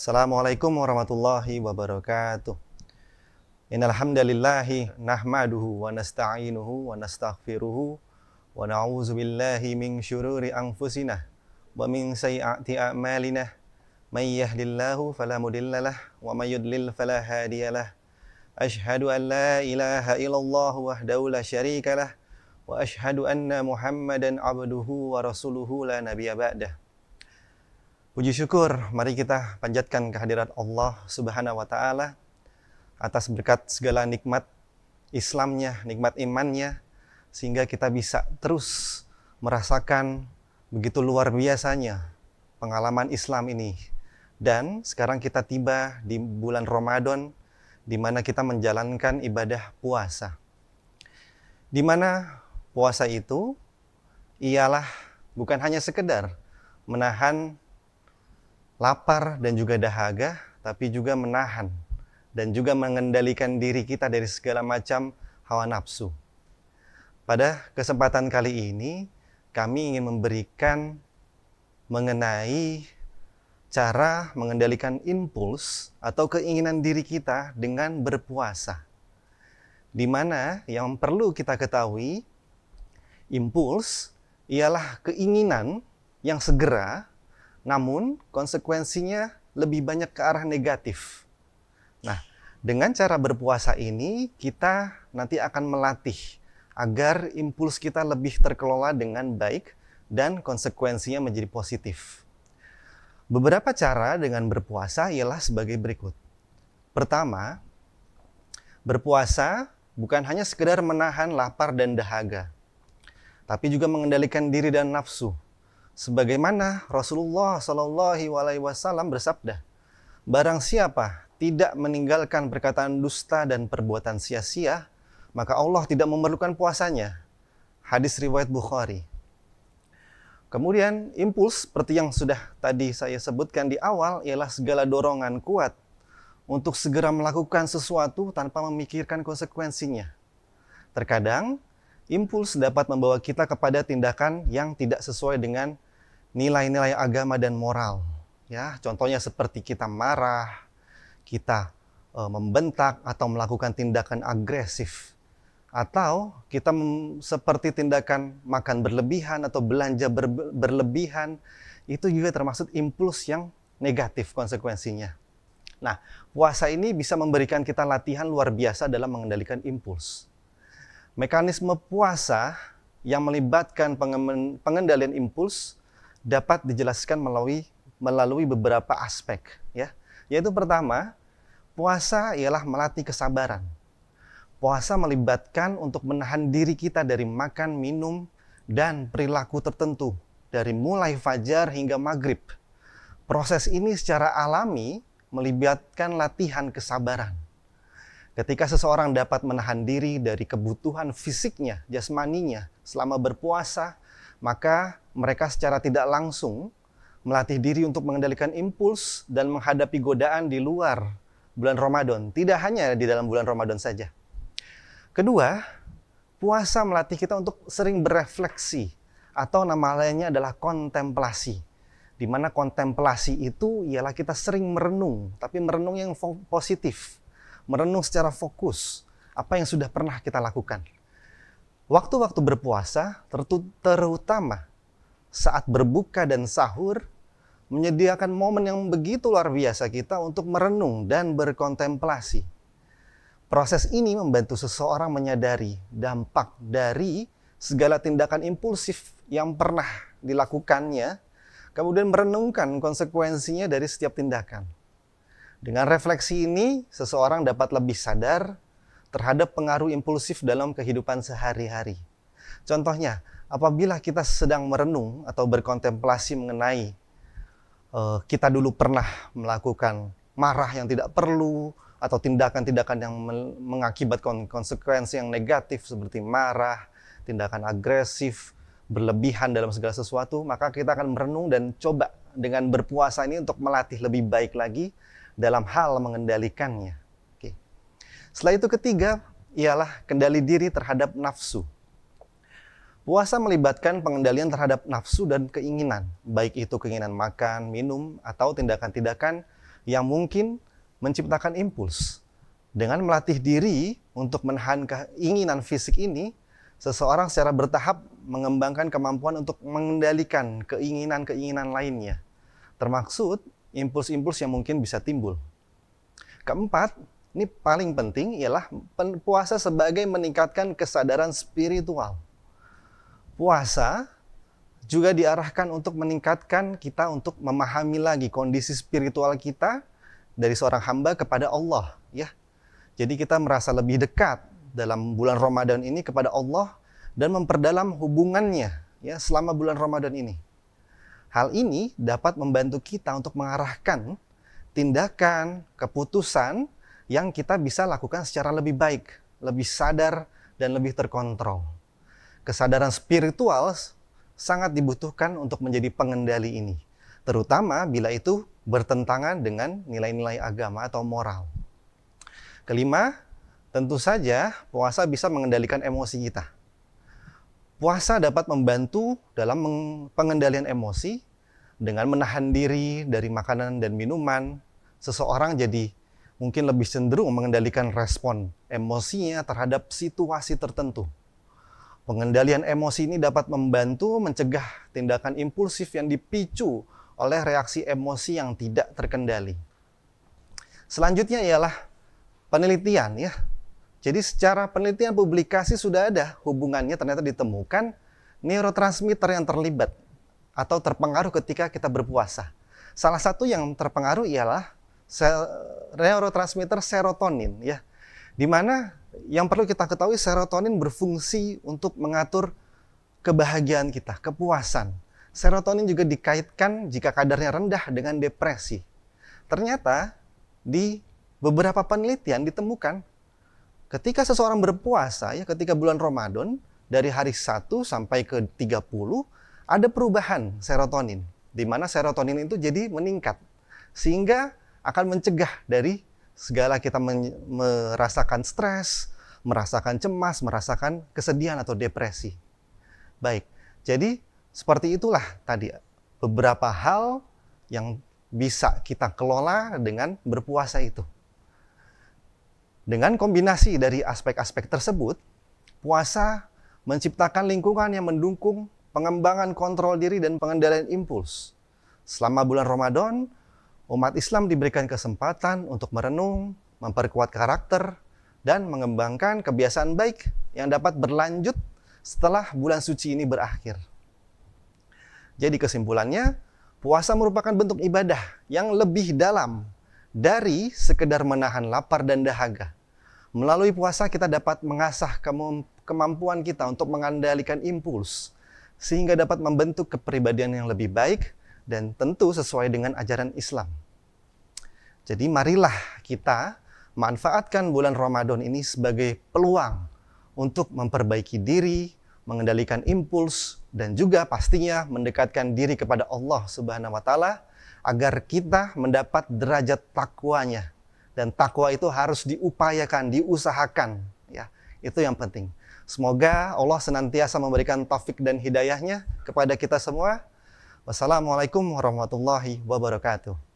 Assalamualaikum warahmatullahi wabarakatuh. Innalhamdalillahi nahmaduhu wa nasta'inuhu wa nastaghfiruhu wa na'udzu billahi min syururi anfusina wa min sayyiati a'malina may yahdihillahu fala mudhillalah wa may yudlil fala hadiyalah. Ashhadu an la ilaha illallah wahdahu la syarikalah wa ashhadu anna Muhammadan abduhu wa rasuluhu la nabiyya ba'dah. Puji syukur, mari kita panjatkan kehadiran Allah Subhanahu wa Ta'ala atas berkat segala nikmat Islamnya, nikmat imannya, sehingga kita bisa terus merasakan begitu luar biasanya pengalaman Islam ini. Dan sekarang kita tiba di bulan Ramadan, di mana kita menjalankan ibadah puasa. Di mana puasa itu ialah bukan hanya sekedar menahan lapar dan juga dahaga, tapi juga menahan dan juga mengendalikan diri kita dari segala macam hawa nafsu. Pada kesempatan kali ini, kami ingin memberikan mengenai cara mengendalikan impuls atau keinginan diri kita dengan berpuasa. Di mana yang perlu kita ketahui, impuls ialah keinginan yang segera namun, konsekuensinya lebih banyak ke arah negatif. Nah, dengan cara berpuasa ini, kita nanti akan melatih agar impuls kita lebih terkelola dengan baik dan konsekuensinya menjadi positif. Beberapa cara dengan berpuasa ialah sebagai berikut. Pertama, berpuasa bukan hanya sekedar menahan lapar dan dahaga, tapi juga mengendalikan diri dan nafsu sebagaimana Rasulullah Shallallahu Alaihi Wasallam bersabda, barang siapa tidak meninggalkan perkataan dusta dan perbuatan sia-sia, maka Allah tidak memerlukan puasanya. Hadis riwayat Bukhari. Kemudian impuls seperti yang sudah tadi saya sebutkan di awal ialah segala dorongan kuat untuk segera melakukan sesuatu tanpa memikirkan konsekuensinya. Terkadang Impuls dapat membawa kita kepada tindakan yang tidak sesuai dengan nilai-nilai agama dan moral. Ya, contohnya seperti kita marah, kita e, membentak atau melakukan tindakan agresif atau kita seperti tindakan makan berlebihan atau belanja ber berlebihan itu juga termasuk impuls yang negatif konsekuensinya. Nah, puasa ini bisa memberikan kita latihan luar biasa dalam mengendalikan impuls. Mekanisme puasa yang melibatkan pengendalian impuls dapat dijelaskan melalui melalui beberapa aspek ya. Yaitu pertama, puasa ialah melatih kesabaran. Puasa melibatkan untuk menahan diri kita dari makan, minum, dan perilaku tertentu dari mulai fajar hingga maghrib. Proses ini secara alami melibatkan latihan kesabaran. Ketika seseorang dapat menahan diri dari kebutuhan fisiknya, jasmaninya selama berpuasa, maka mereka secara tidak langsung melatih diri untuk mengendalikan impuls dan menghadapi godaan di luar bulan Ramadan, tidak hanya di dalam bulan Ramadan saja. Kedua, puasa melatih kita untuk sering berefleksi atau nama lainnya adalah kontemplasi. Di mana kontemplasi itu ialah kita sering merenung, tapi merenung yang positif merenung secara fokus apa yang sudah pernah kita lakukan. Waktu-waktu berpuasa, terutama saat berbuka dan sahur, menyediakan momen yang begitu luar biasa kita untuk merenung dan berkontemplasi. Proses ini membantu seseorang menyadari dampak dari segala tindakan impulsif yang pernah dilakukannya, kemudian merenungkan konsekuensinya dari setiap tindakan. Dengan refleksi ini, seseorang dapat lebih sadar terhadap pengaruh impulsif dalam kehidupan sehari-hari. Contohnya, apabila kita sedang merenung atau berkontemplasi mengenai uh, kita dulu pernah melakukan marah yang tidak perlu atau tindakan-tindakan yang mengakibatkan konsekuensi yang negatif seperti marah, tindakan agresif, berlebihan dalam segala sesuatu, maka kita akan merenung dan coba dengan berpuasa ini untuk melatih lebih baik lagi dalam hal mengendalikannya. Oke. Setelah itu ketiga ialah kendali diri terhadap nafsu. Puasa melibatkan pengendalian terhadap nafsu dan keinginan, baik itu keinginan makan, minum, atau tindakan-tindakan yang mungkin menciptakan impuls. Dengan melatih diri untuk menahan keinginan fisik ini, seseorang secara bertahap mengembangkan kemampuan untuk mengendalikan keinginan-keinginan lainnya. Termaksud impuls-impuls yang mungkin bisa timbul. Keempat, ini paling penting ialah puasa sebagai meningkatkan kesadaran spiritual. Puasa juga diarahkan untuk meningkatkan kita untuk memahami lagi kondisi spiritual kita dari seorang hamba kepada Allah, ya. Jadi kita merasa lebih dekat dalam bulan Ramadan ini kepada Allah dan memperdalam hubungannya ya selama bulan Ramadan ini. Hal ini dapat membantu kita untuk mengarahkan tindakan, keputusan yang kita bisa lakukan secara lebih baik, lebih sadar, dan lebih terkontrol. Kesadaran spiritual sangat dibutuhkan untuk menjadi pengendali ini, terutama bila itu bertentangan dengan nilai-nilai agama atau moral. Kelima, tentu saja puasa bisa mengendalikan emosi kita. Puasa dapat membantu dalam pengendalian emosi dengan menahan diri dari makanan dan minuman. Seseorang jadi mungkin lebih cenderung mengendalikan respon emosinya terhadap situasi tertentu. Pengendalian emosi ini dapat membantu mencegah tindakan impulsif yang dipicu oleh reaksi emosi yang tidak terkendali. Selanjutnya ialah penelitian ya jadi secara penelitian publikasi sudah ada hubungannya ternyata ditemukan neurotransmitter yang terlibat atau terpengaruh ketika kita berpuasa. Salah satu yang terpengaruh ialah neurotransmitter serotonin ya. Di mana yang perlu kita ketahui serotonin berfungsi untuk mengatur kebahagiaan kita, kepuasan. Serotonin juga dikaitkan jika kadarnya rendah dengan depresi. Ternyata di beberapa penelitian ditemukan Ketika seseorang berpuasa ya ketika bulan Ramadan dari hari 1 sampai ke 30 ada perubahan serotonin di mana serotonin itu jadi meningkat sehingga akan mencegah dari segala kita merasakan stres, merasakan cemas, merasakan kesedihan atau depresi. Baik. Jadi seperti itulah tadi beberapa hal yang bisa kita kelola dengan berpuasa itu. Dengan kombinasi dari aspek-aspek tersebut, puasa menciptakan lingkungan yang mendukung pengembangan kontrol diri dan pengendalian impuls. Selama bulan Ramadan, umat Islam diberikan kesempatan untuk merenung, memperkuat karakter, dan mengembangkan kebiasaan baik yang dapat berlanjut setelah bulan suci ini berakhir. Jadi kesimpulannya, puasa merupakan bentuk ibadah yang lebih dalam dari sekedar menahan lapar dan dahaga. Melalui puasa kita dapat mengasah kemampuan kita untuk mengandalkan impuls sehingga dapat membentuk kepribadian yang lebih baik dan tentu sesuai dengan ajaran Islam. Jadi marilah kita manfaatkan bulan Ramadan ini sebagai peluang untuk memperbaiki diri, mengendalikan impuls dan juga pastinya mendekatkan diri kepada Allah Subhanahu wa taala agar kita mendapat derajat takwanya dan takwa itu harus diupayakan, diusahakan ya. Itu yang penting. Semoga Allah senantiasa memberikan taufik dan hidayahnya kepada kita semua. Wassalamualaikum warahmatullahi wabarakatuh.